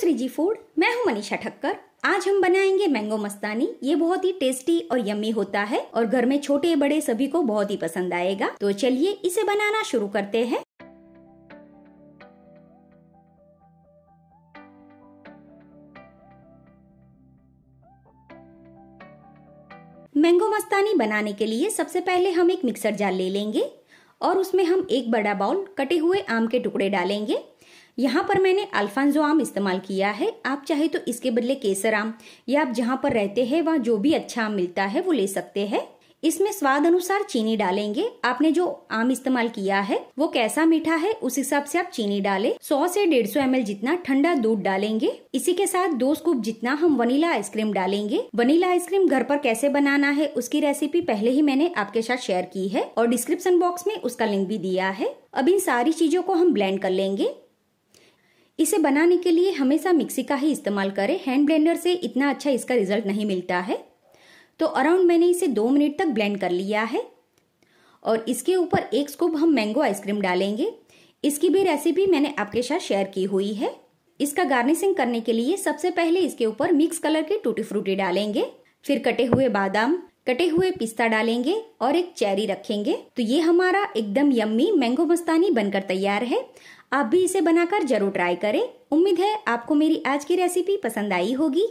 Shriji food मैं हूं मनीषा ठक्कर आज हम बनाएंगे मैंगो मस्तानी ये बहुत ही टेस्टी और यम्मी होता है और घर में छोटे बड़े सभी को बहुत ही पसंद आएगा तो चलिए इसे बनाना शुरू करते हैं मैंगो मस्तानी बनाने के लिए सबसे पहले हम एक मिक्सर जार ले लेंगे और उसमें हम एक बड़ा बाउल कटे हुए आम के टुकड़े डालेंगे यहाँ पर मैंने अल्फांजो आम इस्तेमाल किया है आप चाहे तो इसके बदले केसर आम या आप जहाँ पर रहते हैं वहाँ जो भी अच्छा आम मिलता है वो ले सकते हैं इसमें स्वाद अनुसार चीनी डालेंगे आपने जो आम इस्तेमाल किया है वो कैसा मीठा है उस हिसाब से आप चीनी डालें 100 से 150 सौ जितना ठंडा दूध डालेंगे इसी के साथ दो स्कूप जितना हम वनीला आइसक्रीम डालेंगे वनीला आइसक्रीम घर पर कैसे बनाना है उसकी रेसिपी पहले ही मैंने आपके साथ शेयर की है और डिस्क्रिप्शन बॉक्स में उसका लिंक भी दिया है अब इन सारी चीजों को हम ब्लेंड कर लेंगे इसे बनाने के लिए हमेशा मिक्सी का ही इस्तेमाल करें हैंड ब्लेंडर से इतना अच्छा इसका रिजल्ट नहीं मिलता है तो अराउंड मैंने इसे दो मिनट तक ब्लेंड कर लिया है और इसके ऊपर एक स्कूप हम मैंगो आइसक्रीम डालेंगे इसकी भी रेसिपी मैंने आपके साथ शेयर की हुई है इसका गार्निशिंग करने के लिए सबसे पहले इसके ऊपर मिक्स कलर के टूटी फ्रूटी डालेंगे फिर कटे हुए बादाम कटे हुए पिस्ता डालेंगे और एक चेरी रखेंगे तो ये हमारा एकदम यम्मी मैंगो मस्तानी बनकर तैयार है आप भी इसे बनाकर जरूर ट्राई करें उम्मीद है आपको मेरी आज की रेसिपी पसंद आई होगी